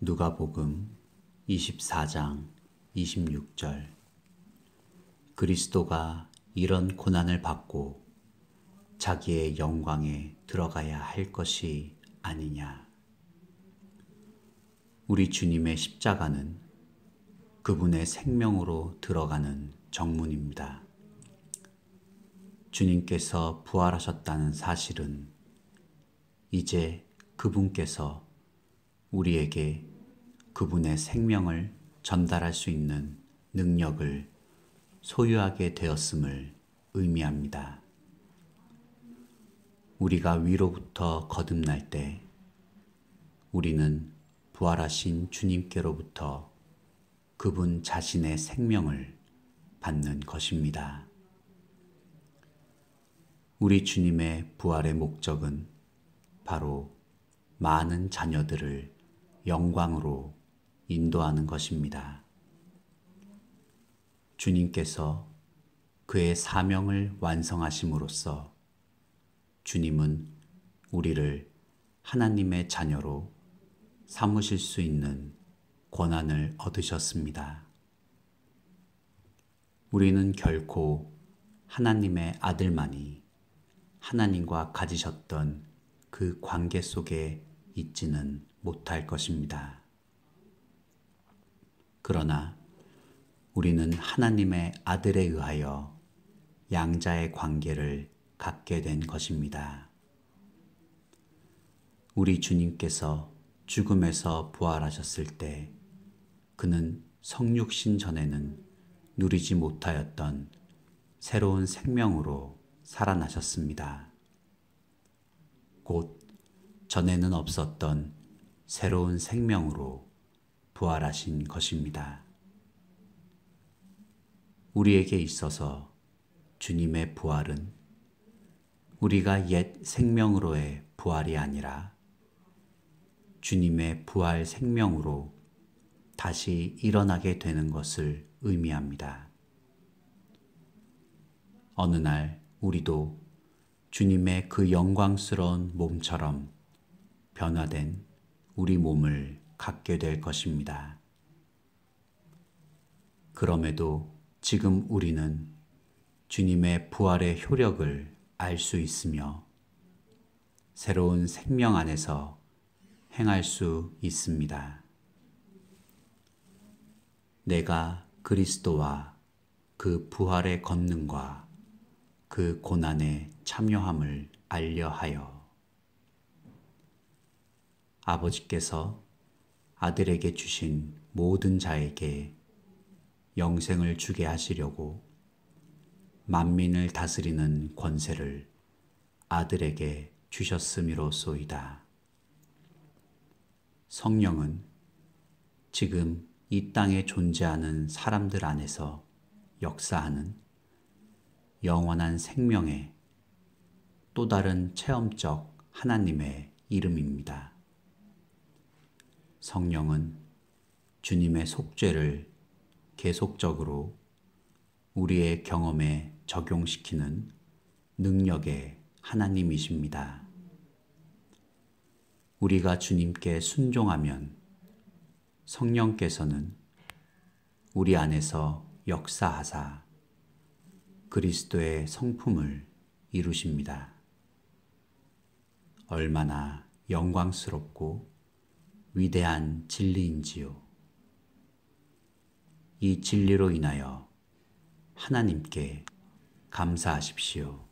누가복음 24장 26절 그리스도가 이런 고난을 받고 자기의 영광에 들어가야 할 것이 아니냐. 우리 주님의 십자가는 그분의 생명으로 들어가는 정문입니다. 주님께서 부활하셨다는 사실은 이제 그분께서 우리에게 그분의 생명을 전달할 수 있는 능력을 소유하게 되었음을 의미합니다. 우리가 위로부터 거듭날 때 우리는 부활하신 주님께로부터 그분 자신의 생명을 받는 것입니다. 우리 주님의 부활의 목적은 바로 많은 자녀들을 영광으로 인도하는 것입니다. 주님께서 그의 사명을 완성하심으로써 주님은 우리를 하나님의 자녀로 삼으실 수 있는 권한을 얻으셨습니다. 우리는 결코 하나님의 아들만이 하나님과 가지셨던 그 관계 속에 있지는 못할 것입니다. 그러나 우리는 하나님의 아들에 의하여 양자의 관계를 갖게 된 것입니다. 우리 주님께서 죽음에서 부활하셨을 때 그는 성육신 전에는 누리지 못하였던 새로운 생명으로 살아나셨습니다. 곧 전에는 없었던 새로운 생명으로 부활하신 것입니다. 우리에게 있어서 주님의 부활은 우리가 옛 생명으로의 부활이 아니라 주님의 부활 생명으로 다시 일어나게 되는 것을 의미합니다. 어느 날 우리도 주님의 그 영광스러운 몸처럼 변화된 우리 몸을 갖게 될 것입니다. 그럼에도 지금 우리는 주님의 부활의 효력을 알 수 있으며 새로운 생명 안에서 행할 수 있습니다. 내가 그리스도와 그 부활의 권능과 그 고난의 참여함을 알려하여 아버지께서 아들에게 주신 모든 자에게 영생을 주게 하시려고 만민을 다스리는 권세를 아들에게 주셨음이로소이다. 성령은 지금 이 땅에 존재하는 사람들 안에서 역사하는 영원한 생명의 또 다른 체험적 하나님의 이름입니다. 성령은 주님의 속죄를 계속적으로 우리의 경험에 적용시키는 능력의 하나님이십니다. 우리가 주님께 순종하면 성령께서는 우리 안에서 역사하사 그리스도의 성품을 이루십니다. 얼마나 영광스럽고 위대한 진리인지요. 이 진리로 인하여 하나님께 감사하십시오.